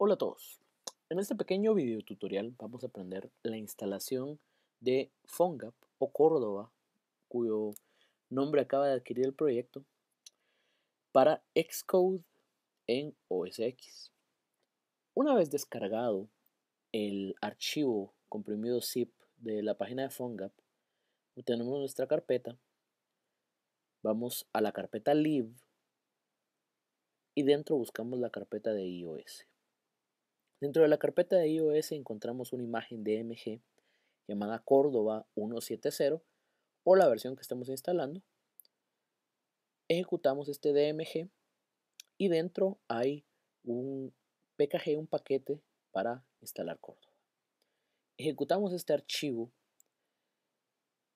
Hola a todos. En este pequeño video tutorial vamos a aprender la instalación de PhoneGap o Córdoba, cuyo nombre acaba de adquirir el proyecto, para Xcode en OSX. Una vez descargado el archivo comprimido zip de la página de PhoneGap, tenemos nuestra carpeta, vamos a la carpeta Live y dentro buscamos la carpeta de iOS. Dentro de la carpeta de iOS encontramos una imagen DMG llamada Córdoba 170 o la versión que estamos instalando. Ejecutamos este DMG y dentro hay un PKG, un paquete para instalar Córdoba. Ejecutamos este archivo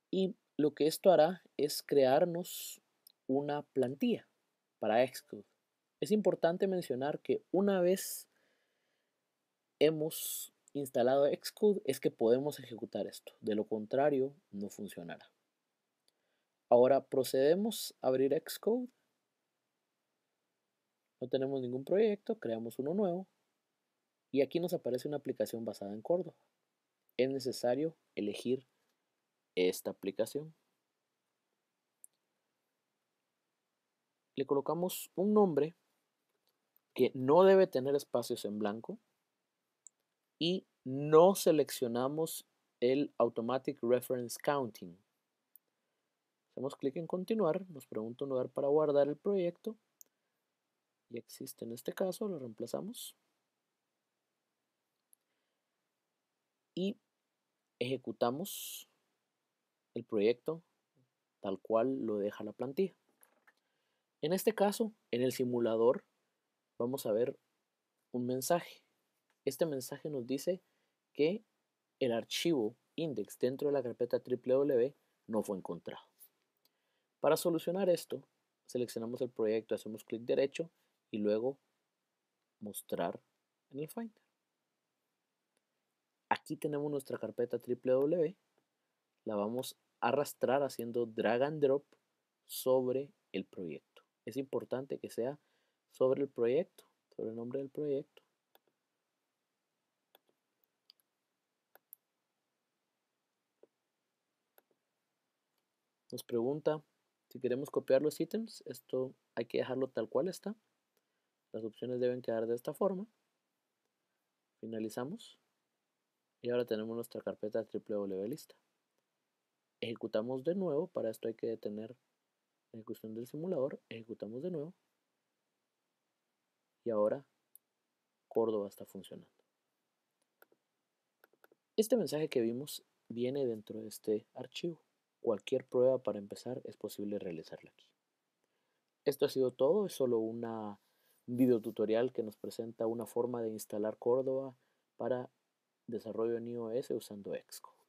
y lo que esto hará es crearnos una plantilla para Xcode. Es importante mencionar que una vez hemos instalado Xcode es que podemos ejecutar esto. De lo contrario, no funcionará. Ahora procedemos a abrir Xcode. No tenemos ningún proyecto, creamos uno nuevo. Y aquí nos aparece una aplicación basada en Córdoba. Es necesario elegir esta aplicación. Le colocamos un nombre que no debe tener espacios en blanco, y no seleccionamos el Automatic Reference Counting. Hacemos clic en continuar, nos pregunta un lugar para guardar el proyecto. Ya existe en este caso, lo reemplazamos. Y ejecutamos el proyecto tal cual lo deja la plantilla. En este caso, en el simulador, vamos a ver un mensaje. Este mensaje nos dice que el archivo index dentro de la carpeta www no fue encontrado. Para solucionar esto, seleccionamos el proyecto, hacemos clic derecho y luego mostrar en el Finder. Aquí tenemos nuestra carpeta www, la vamos a arrastrar haciendo drag and drop sobre el proyecto. Es importante que sea sobre el proyecto, sobre el nombre del proyecto nos pregunta si queremos copiar los ítems, esto hay que dejarlo tal cual está. Las opciones deben quedar de esta forma. Finalizamos. Y ahora tenemos nuestra carpeta www lista. Ejecutamos de nuevo, para esto hay que detener la ejecución del simulador. Ejecutamos de nuevo. Y ahora Córdoba está funcionando. Este mensaje que vimos viene dentro de este archivo. Cualquier prueba para empezar es posible realizarla aquí. Esto ha sido todo, es solo una video tutorial que nos presenta una forma de instalar Córdoba para desarrollo en iOS usando Xcode.